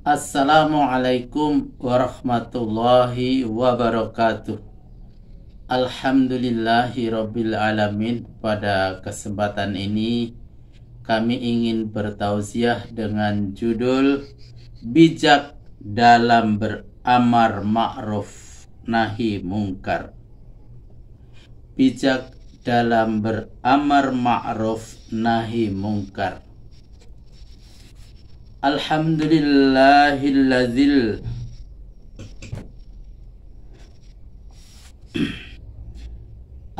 Assalamualaikum warahmatullahi wabarakatuh Alhamdulillahi Rabbil Alamin Pada kesempatan ini Kami ingin bertausiah dengan judul Bijak dalam beramar ma'ruf nahi mungkar Bijak dalam beramar ma'ruf nahi mungkar الحمد لله الذي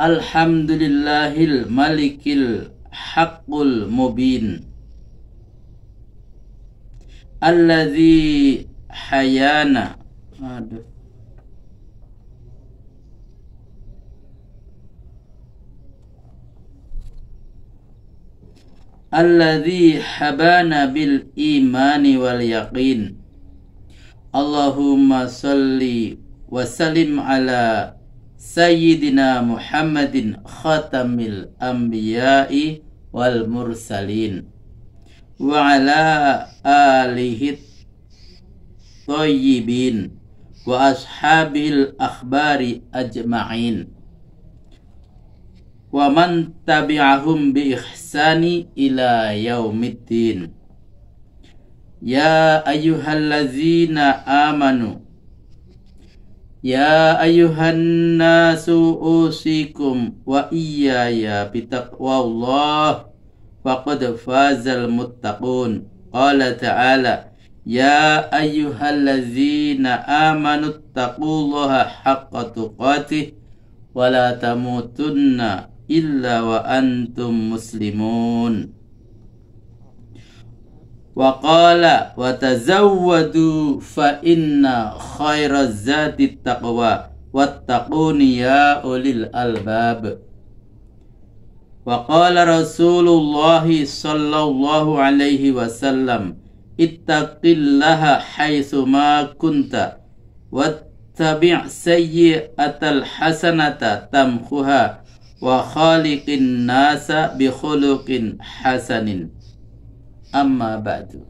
الحمد لله الملك الحق المبين الذي حيانا الذي حبانا بالإيمان واليقين اللهم صل وسلم على سيدنا محمد خاتم الأنبياء والمرسلين وعلى آله الطيبين وأصحاب الأخبار أجمعين wa man tabi'ahum bi ihsani ila yaumiddin ya ayyuhallazina amanu ya ayyuhan nasu usikum wa iyaya bitaqwallah faqad fazal muttaqun qala ta'ala ya ayyuhallazina amanu taqullaha haqqa tuqatih wa la tamutunna إلا وأنتم مسلمون وقال وتزودوا فإن خير الزاد التقوى واتقون يا أولي الألباب وقال رسول الله صلى الله عليه وسلم اتق الله حيث ما كنت واتبع سيئة الحسنة تمخها wa khaliqin nasa bi khuluqin hasanin amma ba'du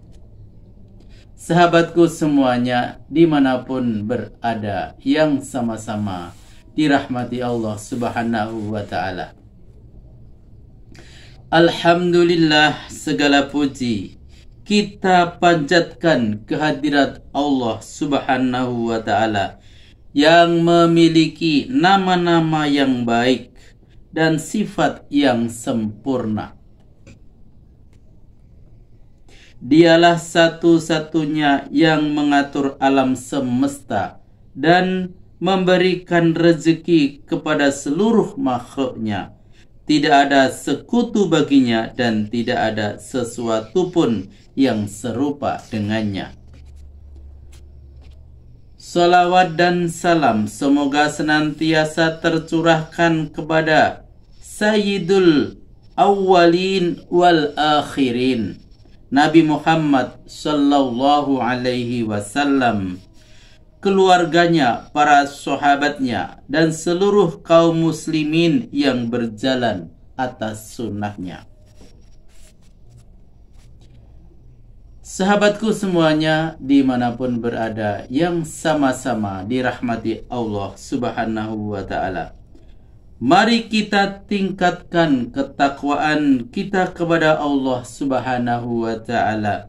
Sahabatku semuanya dimanapun berada yang sama-sama dirahmati Allah subhanahu wa ta'ala Alhamdulillah segala puji kita panjatkan kehadirat Allah subhanahu wa ta'ala yang memiliki nama-nama yang baik dan sifat yang sempurna. Dialah satu-satunya yang mengatur alam semesta dan memberikan rezeki kepada seluruh makhluknya. Tidak ada sekutu baginya dan tidak ada sesuatu pun yang serupa dengannya. Salawat dan salam semoga senantiasa tercurahkan kepada Sayyidul Awwalin wal Akhirin Nabi Muhammad Sallallahu Alaihi Wasallam keluarganya, para sahabatnya, dan seluruh kaum muslimin yang berjalan atas sunnahnya. Sahabatku semuanya dimanapun berada yang sama-sama dirahmati Allah subhanahu wa ta'ala. Mari kita tingkatkan ketakwaan kita kepada Allah subhanahu wa ta'ala.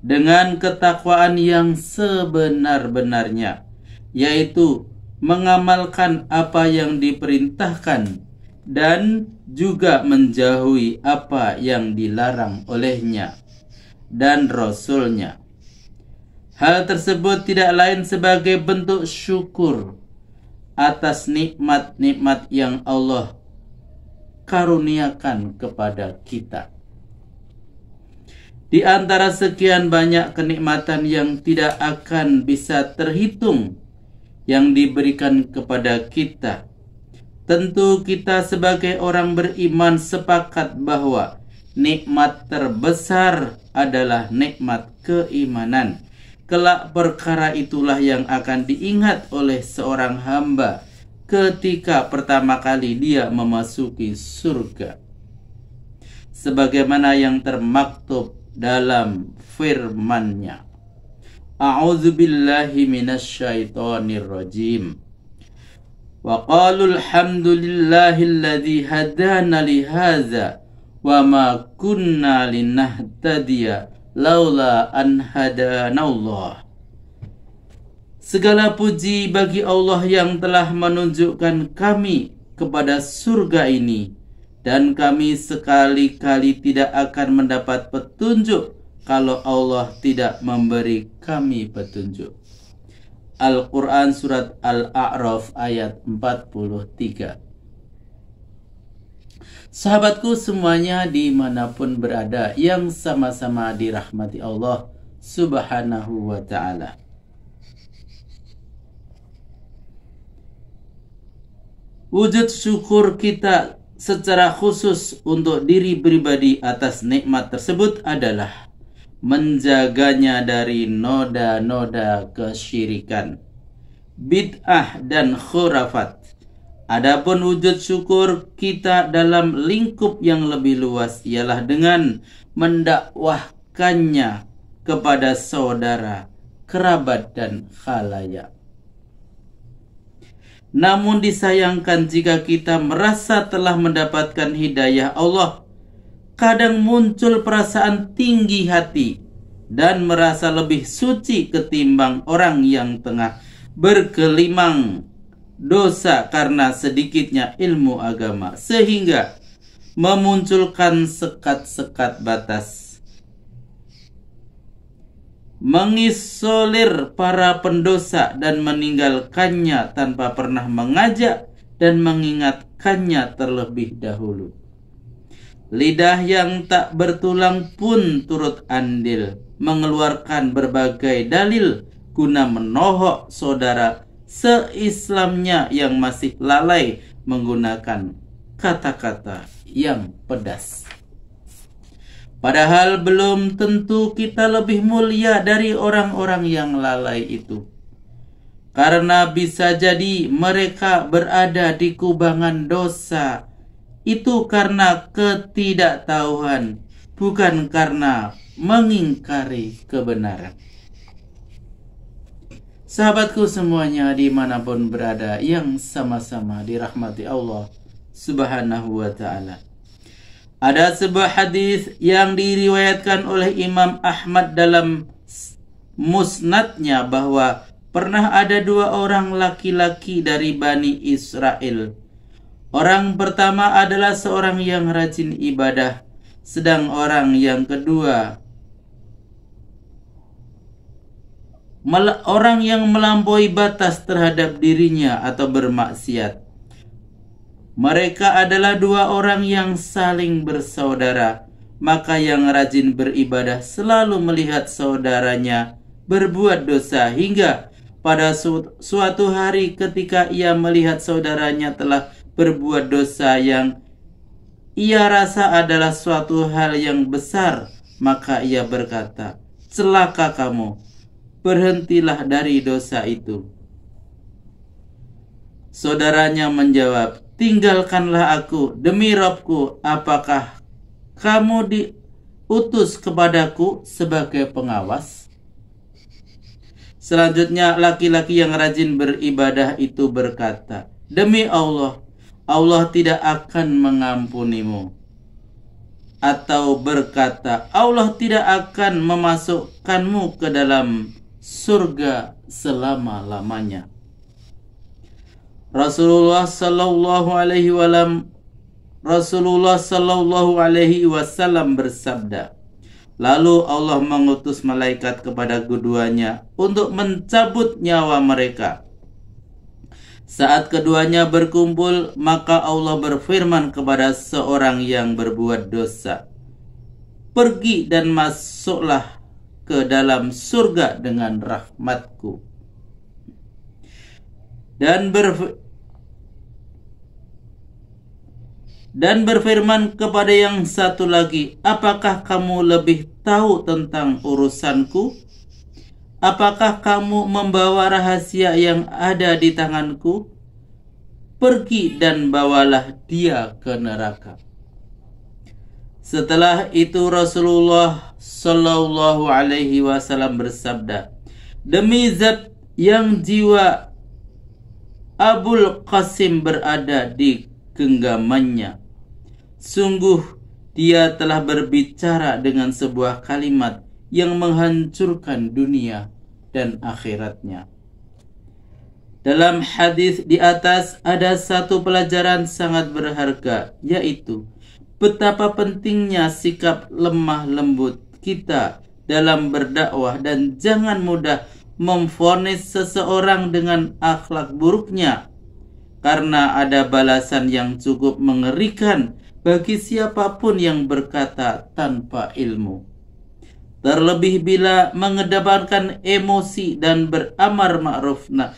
Dengan ketakwaan yang sebenar-benarnya. Yaitu mengamalkan apa yang diperintahkan dan juga menjauhi apa yang dilarang olehnya dan Rasulnya. Hal tersebut tidak lain sebagai bentuk syukur atas nikmat-nikmat yang Allah karuniakan kepada kita. Di antara sekian banyak kenikmatan yang tidak akan bisa terhitung yang diberikan kepada kita, tentu kita sebagai orang beriman sepakat bahwa nikmat terbesar adalah nikmat keimanan. Kelak perkara itulah yang akan diingat oleh seorang hamba ketika pertama kali dia memasuki surga. Sebagaimana yang termaktub dalam firmannya. A'udzubillahi rajim". Wa qalu alhamdulillahilladzi hadana lihadza wa ma kunna linahtadiya laula an hadanallah Segala puji bagi Allah yang telah menunjukkan kami kepada surga ini dan kami sekali-kali tidak akan mendapat petunjuk kalau Allah tidak memberi kami petunjuk. Al-Qur'an surat Al-A'raf ayat 43. Sahabatku semuanya dimanapun berada yang sama-sama dirahmati Allah subhanahu wa ta'ala. Wujud syukur kita secara khusus untuk diri pribadi atas nikmat tersebut adalah menjaganya dari noda-noda kesyirikan, bid'ah dan khurafat Adapun wujud syukur kita dalam lingkup yang lebih luas ialah dengan mendakwahkannya kepada saudara, kerabat dan khalayak. Namun disayangkan jika kita merasa telah mendapatkan hidayah Allah, kadang muncul perasaan tinggi hati dan merasa lebih suci ketimbang orang yang tengah berkelimang dosa karena sedikitnya ilmu agama sehingga memunculkan sekat-sekat batas mengisolir para pendosa dan meninggalkannya tanpa pernah mengajak dan mengingatkannya terlebih dahulu lidah yang tak bertulang pun turut andil mengeluarkan berbagai dalil guna menohok saudara seislamnya yang masih lalai menggunakan kata-kata yang pedas. Padahal belum tentu kita lebih mulia dari orang-orang yang lalai itu. Karena bisa jadi mereka berada di kubangan dosa. Itu karena ketidaktahuan, bukan karena mengingkari kebenaran. Sahabatku semuanya dimanapun berada yang sama-sama dirahmati Allah subhanahu wa ta'ala. Ada sebuah hadis yang diriwayatkan oleh Imam Ahmad dalam musnadnya bahwa pernah ada dua orang laki-laki dari Bani Israel. Orang pertama adalah seorang yang rajin ibadah, sedang orang yang kedua orang yang melampaui batas terhadap dirinya atau bermaksiat. Mereka adalah dua orang yang saling bersaudara, maka yang rajin beribadah selalu melihat saudaranya berbuat dosa hingga pada suatu hari ketika ia melihat saudaranya telah berbuat dosa yang ia rasa adalah suatu hal yang besar, maka ia berkata, "Celaka kamu, berhentilah dari dosa itu. Saudaranya menjawab, tinggalkanlah aku demi Robku, apakah kamu diutus kepadaku sebagai pengawas? Selanjutnya laki-laki yang rajin beribadah itu berkata, Demi Allah, Allah tidak akan mengampunimu. Atau berkata, Allah tidak akan memasukkanmu ke dalam surga selama-lamanya. Rasulullah sallallahu alaihi wasallam Rasulullah sallallahu alaihi wasallam bersabda, Lalu Allah mengutus malaikat kepada keduanya untuk mencabut nyawa mereka. Saat keduanya berkumpul, maka Allah berfirman kepada seorang yang berbuat dosa, "Pergi dan masuklah ke dalam surga dengan rahmatku dan ber dan berfirman kepada yang satu lagi apakah kamu lebih tahu tentang urusanku apakah kamu membawa rahasia yang ada di tanganku pergi dan bawalah dia ke neraka setelah itu Rasulullah Sallallahu alaihi wasallam bersabda Demi zat yang jiwa Abul Qasim berada di genggamannya Sungguh dia telah berbicara dengan sebuah kalimat yang menghancurkan dunia dan akhiratnya. Dalam hadis di atas ada satu pelajaran sangat berharga, yaitu betapa pentingnya sikap lemah lembut kita dalam berdakwah dan jangan mudah memfonis seseorang dengan akhlak buruknya karena ada balasan yang cukup mengerikan bagi siapapun yang berkata tanpa ilmu. Terlebih bila mengedepankan emosi dan beramar ma'ruf nah,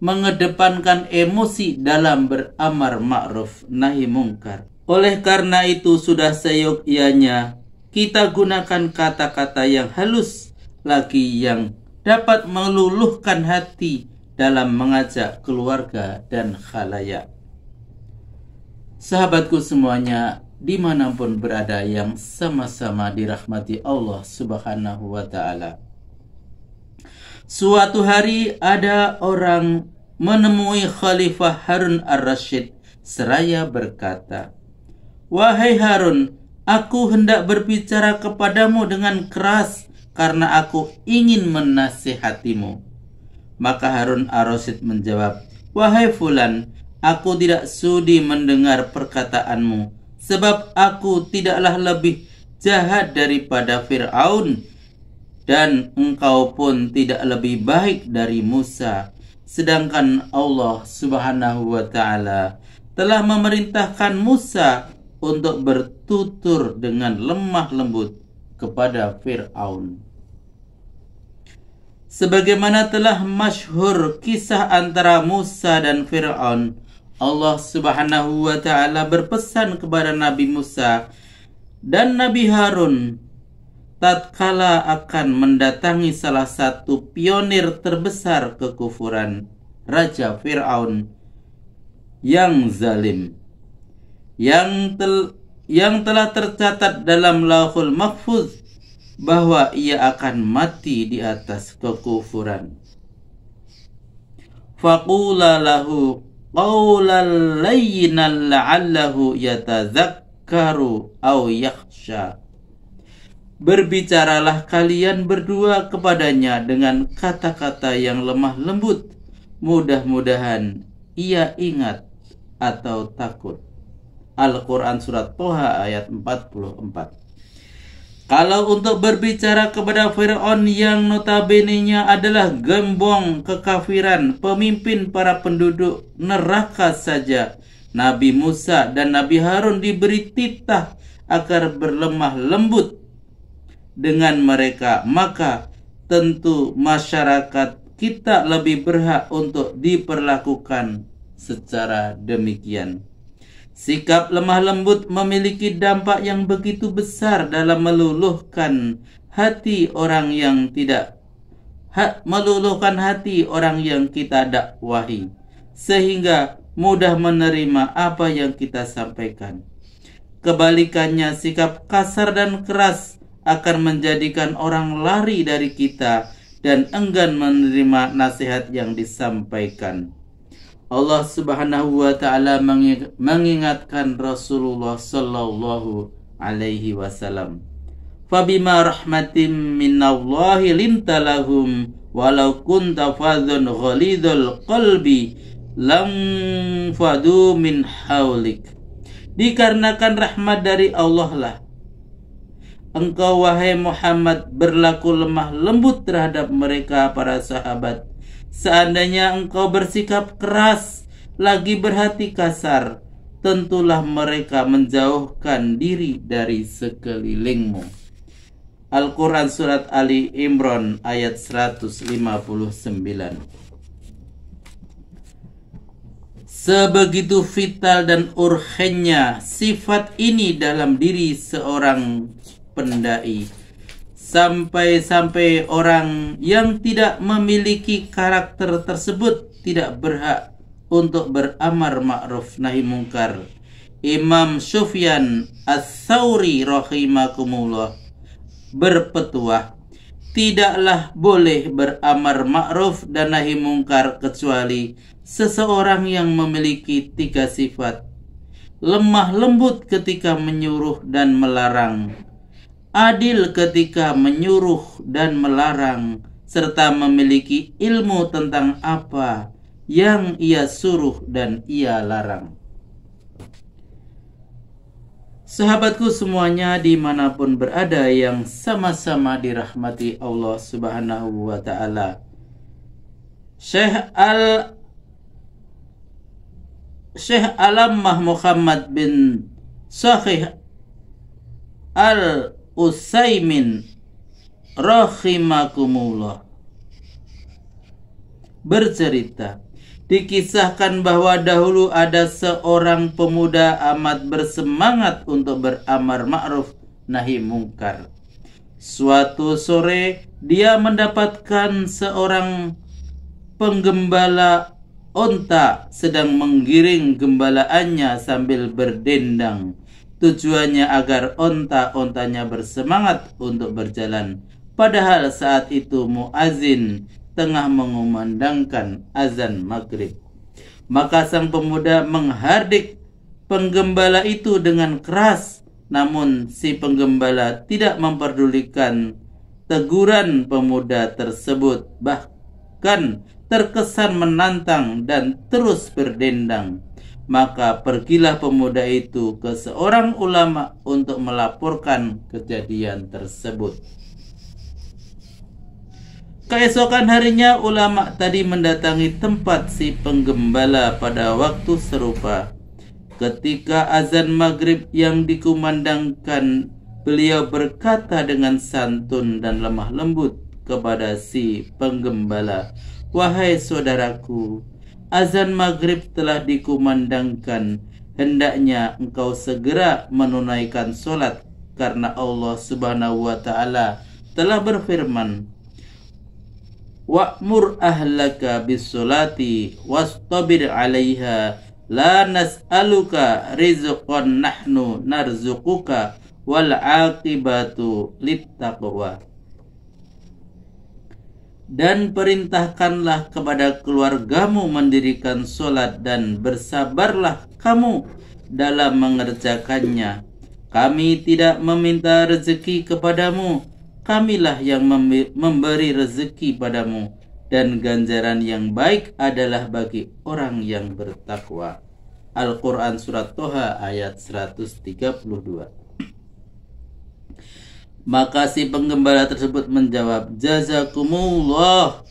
mengedepankan emosi dalam beramar ma'ruf nahi mungkar. Oleh karena itu sudah seyogianya kita gunakan kata-kata yang halus lagi yang dapat meluluhkan hati dalam mengajak keluarga dan khalayak. Sahabatku semuanya, dimanapun berada yang sama-sama dirahmati Allah Subhanahu wa Ta'ala. Suatu hari ada orang menemui Khalifah Harun Ar-Rashid seraya berkata, Wahai Harun, Aku hendak berbicara kepadamu dengan keras karena aku ingin menasihatimu. Maka Harun Arosid menjawab, Wahai Fulan, aku tidak sudi mendengar perkataanmu, sebab aku tidaklah lebih jahat daripada Fir'aun, dan engkau pun tidak lebih baik dari Musa. Sedangkan Allah subhanahu wa ta'ala telah memerintahkan Musa untuk bertutur dengan lemah lembut kepada Fir'aun. Sebagaimana telah masyhur kisah antara Musa dan Fir'aun, Allah Subhanahu wa taala berpesan kepada Nabi Musa dan Nabi Harun tatkala akan mendatangi salah satu pionir terbesar kekufuran, Raja Firaun yang zalim yang tel yang telah tercatat dalam Lauhul Mahfuz bahwa ia akan mati di atas kekufuran. Faqula lahu qawlan layyinan la'allahu yatazakkaru aw yakhsha. Berbicaralah kalian berdua kepadanya dengan kata-kata yang lemah lembut. Mudah-mudahan ia ingat atau takut. Al-Quran Surat Toha ayat 44 kalau untuk berbicara kepada Fir'aun yang notabenenya adalah gembong kekafiran, pemimpin para penduduk neraka saja. Nabi Musa dan Nabi Harun diberi titah agar berlemah lembut dengan mereka. Maka tentu masyarakat kita lebih berhak untuk diperlakukan secara demikian. Sikap lemah lembut memiliki dampak yang begitu besar dalam meluluhkan hati orang yang tidak ha, meluluhkan hati orang yang kita dakwahi sehingga mudah menerima apa yang kita sampaikan. Kebalikannya sikap kasar dan keras akan menjadikan orang lari dari kita dan enggan menerima nasihat yang disampaikan. Allah Subhanahu wa taala mengingatkan Rasulullah sallallahu alaihi wasallam. Fabima rahmatim minallahi lintalahum walau kunta fadhun ghalidul qalbi lam fadu min haulik dikarenakan rahmat dari Allah lah engkau wahai Muhammad berlaku lemah lembut terhadap mereka para sahabat Seandainya engkau bersikap keras lagi berhati kasar, tentulah mereka menjauhkan diri dari sekelilingmu. Al-Quran Surat Ali Imran ayat 159 Sebegitu vital dan urgennya sifat ini dalam diri seorang pendai sampai-sampai orang yang tidak memiliki karakter tersebut tidak berhak untuk beramar ma'ruf nahi mungkar. Imam Sufyan As-Sa'uri rahimakumullah berpetua tidaklah boleh beramar ma'ruf dan nahi mungkar kecuali seseorang yang memiliki tiga sifat lemah lembut ketika menyuruh dan melarang adil ketika menyuruh dan melarang, serta memiliki ilmu tentang apa yang ia suruh dan ia larang. Sahabatku semuanya dimanapun berada yang sama-sama dirahmati Allah subhanahu wa ta'ala. Syekh Al Syekh Alamah Muhammad bin Sahih Al Usaimin rahimakumullah bercerita dikisahkan bahwa dahulu ada seorang pemuda amat bersemangat untuk beramar ma'ruf nahi mungkar suatu sore dia mendapatkan seorang penggembala onta sedang menggiring gembalaannya sambil berdendang Tujuannya agar onta-ontanya bersemangat untuk berjalan. Padahal saat itu muazin tengah mengumandangkan azan maghrib. Maka sang pemuda menghardik penggembala itu dengan keras. Namun si penggembala tidak memperdulikan teguran pemuda tersebut. Bahkan terkesan menantang dan terus berdendang maka pergilah pemuda itu ke seorang ulama untuk melaporkan kejadian tersebut. Keesokan harinya ulama tadi mendatangi tempat si penggembala pada waktu serupa. Ketika azan maghrib yang dikumandangkan, beliau berkata dengan santun dan lemah lembut kepada si penggembala, "Wahai saudaraku, azan maghrib telah dikumandangkan. Hendaknya engkau segera menunaikan solat karena Allah subhanahu wa ta'ala telah berfirman, Wa'mur ahlaka bis solati wastabir alaiha La nas'aluka rizqan nahnu narzuquka wal aqibatu taqwa dan perintahkanlah kepada keluargamu mendirikan solat dan bersabarlah kamu dalam mengerjakannya. Kami tidak meminta rezeki kepadamu, kamilah yang memberi rezeki padamu, dan ganjaran yang baik adalah bagi orang yang bertakwa. Al-Quran Surat Toha ayat 132 maka si penggembala tersebut menjawab, Jazakumullah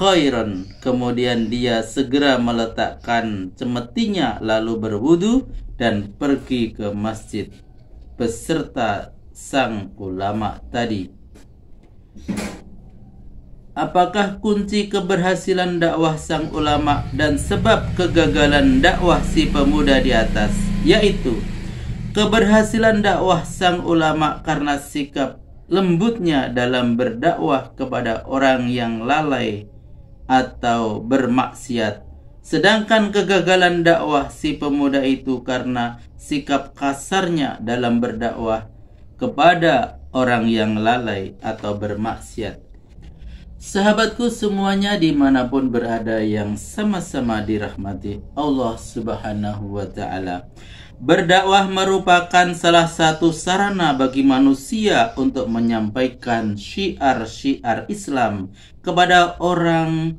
khairan. Kemudian dia segera meletakkan cemetinya lalu berwudu dan pergi ke masjid beserta sang ulama tadi. Apakah kunci keberhasilan dakwah sang ulama dan sebab kegagalan dakwah si pemuda di atas yaitu Keberhasilan dakwah sang ulama karena sikap lembutnya dalam berdakwah kepada orang yang lalai atau bermaksiat. Sedangkan kegagalan dakwah si pemuda itu karena sikap kasarnya dalam berdakwah kepada orang yang lalai atau bermaksiat. Sahabatku semuanya dimanapun berada yang sama-sama dirahmati Allah subhanahu wa ta'ala Berdakwah merupakan salah satu sarana bagi manusia untuk menyampaikan syiar-syiar Islam kepada orang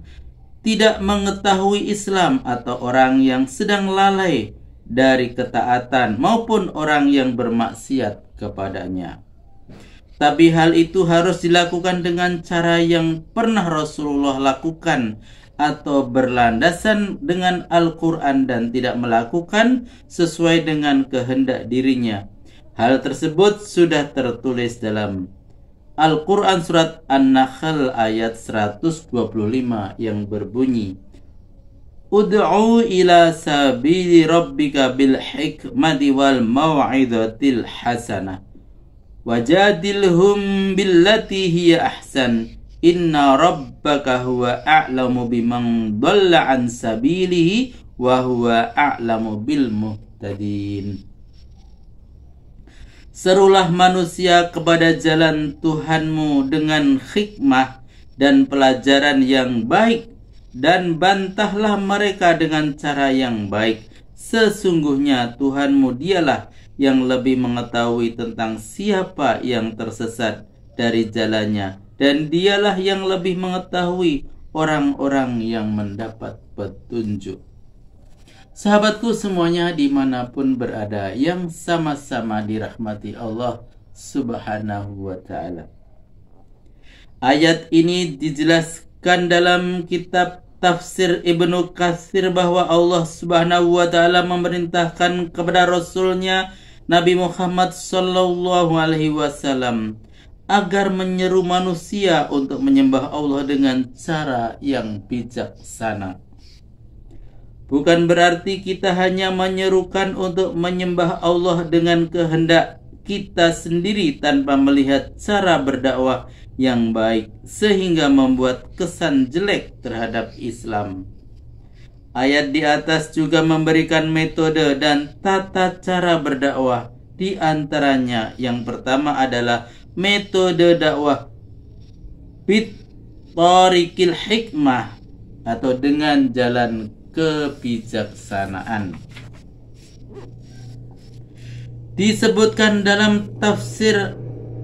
tidak mengetahui Islam atau orang yang sedang lalai dari ketaatan maupun orang yang bermaksiat kepadanya. Tapi hal itu harus dilakukan dengan cara yang pernah Rasulullah lakukan atau berlandasan dengan Al-Quran dan tidak melakukan sesuai dengan kehendak dirinya. Hal tersebut sudah tertulis dalam Al-Quran Surat An-Nahl ayat 125 yang berbunyi Ud'u ila sabili rabbika bil hikmati wal maw'idatil hasanah Wajadilhum billati hiya ahsan Inna rabbaka huwa a'lamu bimang dhalla an sabilihi wa huwa a'lamu bil muhtadin. Serulah manusia kepada jalan Tuhanmu dengan hikmah dan pelajaran yang baik dan bantahlah mereka dengan cara yang baik. Sesungguhnya Tuhanmu dialah yang lebih mengetahui tentang siapa yang tersesat dari jalannya dan dialah yang lebih mengetahui orang-orang yang mendapat petunjuk. Sahabatku semuanya dimanapun berada yang sama-sama dirahmati Allah subhanahu wa ta'ala. Ayat ini dijelaskan dalam kitab tafsir Ibnu Katsir bahwa Allah subhanahu wa ta'ala memerintahkan kepada Rasulnya Nabi Muhammad sallallahu alaihi wasallam agar menyeru manusia untuk menyembah Allah dengan cara yang bijaksana. Bukan berarti kita hanya menyerukan untuk menyembah Allah dengan kehendak kita sendiri tanpa melihat cara berdakwah yang baik sehingga membuat kesan jelek terhadap Islam. Ayat di atas juga memberikan metode dan tata cara berdakwah. Di antaranya yang pertama adalah metode dakwah fit torikil hikmah atau dengan jalan kebijaksanaan disebutkan dalam tafsir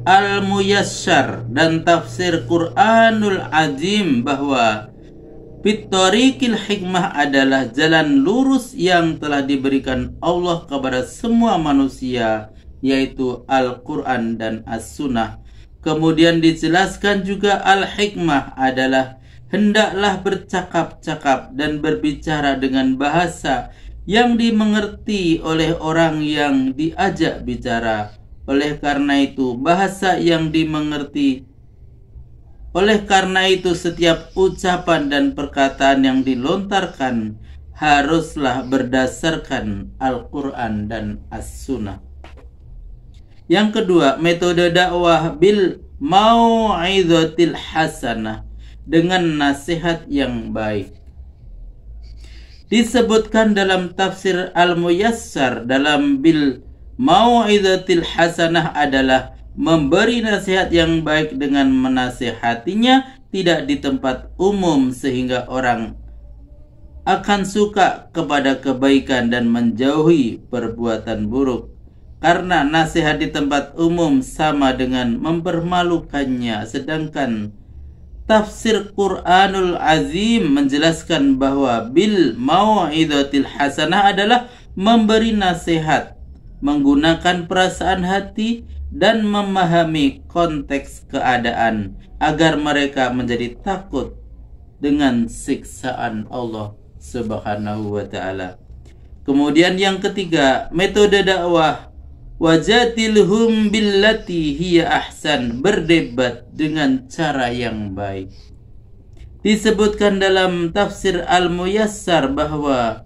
Al-Muyassar dan tafsir Quranul Azim bahwa fitorikil hikmah adalah jalan lurus yang telah diberikan Allah kepada semua manusia yaitu Al-Quran dan As-Sunnah. Kemudian dijelaskan juga al-hikmah adalah hendaklah bercakap-cakap dan berbicara dengan bahasa yang dimengerti oleh orang yang diajak bicara. Oleh karena itu, bahasa yang dimengerti oleh karena itu, setiap ucapan dan perkataan yang dilontarkan haruslah berdasarkan Al-Quran dan As-Sunnah. Yang kedua, metode dakwah bil mau'izatil hasanah dengan nasihat yang baik. Disebutkan dalam tafsir Al-Muyassar dalam bil mau'izatil hasanah adalah memberi nasihat yang baik dengan menasihatinya tidak di tempat umum sehingga orang akan suka kepada kebaikan dan menjauhi perbuatan buruk. Karena nasihat di tempat umum sama dengan mempermalukannya, sedangkan tafsir Quranul Azim menjelaskan bahwa bil mau'idatil hasanah adalah memberi nasihat menggunakan perasaan hati dan memahami konteks keadaan agar mereka menjadi takut dengan siksaan Allah Subhanahu wa taala. Kemudian yang ketiga, metode dakwah Wajatilhum billati hiya ahsan berdebat dengan cara yang baik. Disebutkan dalam tafsir Al-Muyassar bahwa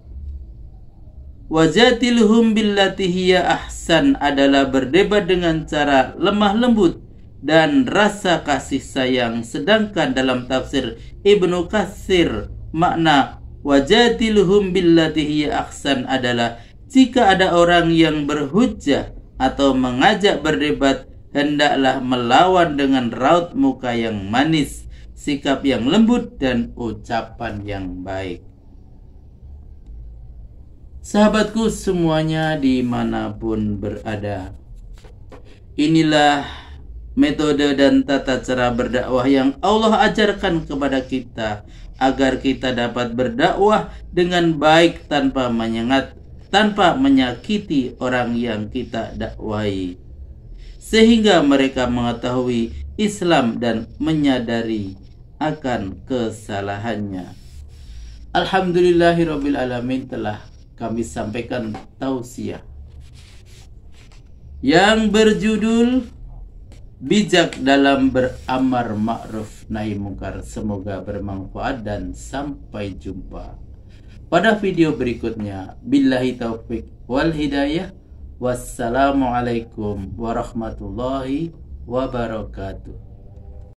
Wajatilhum billati hiya ahsan adalah berdebat dengan cara lemah lembut dan rasa kasih sayang. Sedangkan dalam tafsir Ibnu Katsir makna wajatilhum billati hiya ahsan adalah jika ada orang yang berhujjah atau mengajak berdebat, hendaklah melawan dengan raut muka yang manis, sikap yang lembut, dan ucapan yang baik. Sahabatku semuanya dimanapun berada Inilah metode dan tata cara berdakwah yang Allah ajarkan kepada kita Agar kita dapat berdakwah dengan baik tanpa menyengat tanpa menyakiti orang yang kita dakwai sehingga mereka mengetahui Islam dan menyadari akan kesalahannya Alhamdulillahirrabbilalamin telah kami sampaikan tausiah yang berjudul bijak dalam beramar ma'ruf nahi mungkar semoga bermanfaat dan sampai jumpa pada video berikutnya, billahi taufik wal hidayah. Wassalamualaikum warahmatullahi wabarakatuh.